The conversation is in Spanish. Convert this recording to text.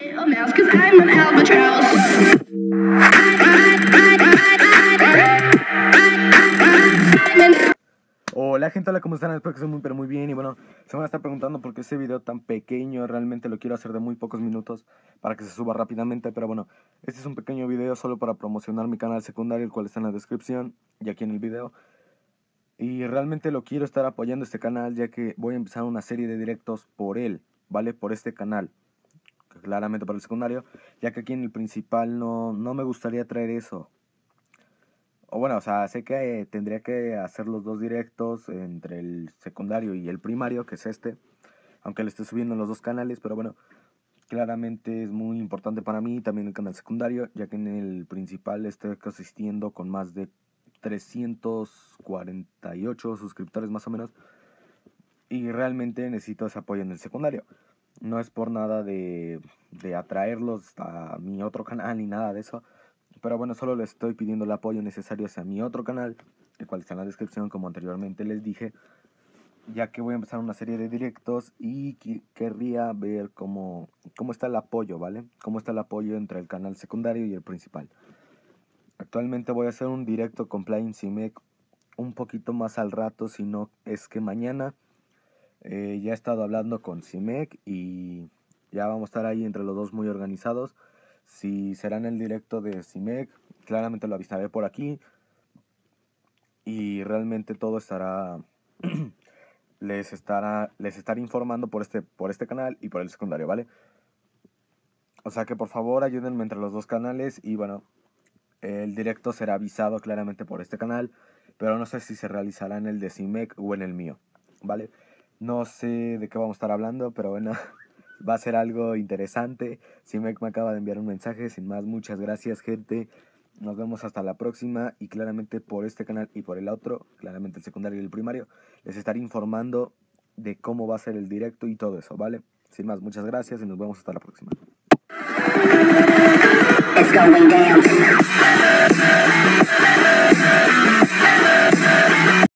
Hola gente, hola, ¿cómo están? Espero que estén muy pero muy bien y bueno, se van a estar preguntando por qué ese video tan pequeño, realmente lo quiero hacer de muy pocos minutos para que se suba rápidamente, pero bueno, este es un pequeño video solo para promocionar mi canal secundario, el cual está en la descripción y aquí en el video. Y realmente lo quiero estar apoyando este canal ya que voy a empezar una serie de directos por él, ¿vale? Por este canal claramente para el secundario, ya que aquí en el principal no, me gustaría traer eso. O bueno, o sea, sé que tendría que hacer los dos directos entre el secundario y el primario, que es este, aunque lo esté subiendo en los dos canales, pero bueno, claramente es muy importante para mí, también el canal secundario, ya que en el principal estoy consistiendo con más de 348 suscriptores más o menos, y realmente necesito ese apoyo en el secundario. No es por nada de, atraerlos a mi otro canal ni nada de eso. Pero bueno, solo les estoy pidiendo el apoyo necesario hacia mi otro canal, el cual está en la descripción como anteriormente les dije. Ya que voy a empezar una serie de directos y querría ver cómo, cómo está el apoyo, ¿vale? Cómo está el apoyo entre el canal secundario y el principal. Actualmente voy a hacer un directo con Playing Cimec un poquito más al rato, si no es que mañana eh, ya he estado hablando con CIMEC e y ya vamos a estar ahí entre los dos muy organizados. Si será en el directo de CIMEC, e claramente lo avisaré por aquí. Y realmente todo estará. les estará. Les estaré informando por este, por este canal y por el secundario, ¿vale? O sea que por favor ayúdenme entre los dos canales. Y bueno, el directo será avisado claramente por este canal. Pero no sé si se realizará en el de CIMEC e o en el mío. ¿Vale? No sé de qué vamos a estar hablando, pero bueno, va a ser algo interesante. Simek me acaba de enviar un mensaje. Sin más, muchas gracias, gente. Nos vemos hasta la próxima y claramente por este canal y por el otro, claramente el secundario y el primario, les estaré informando de cómo va a ser el directo y todo eso, ¿vale? Sin más, muchas gracias y nos vemos hasta la próxima.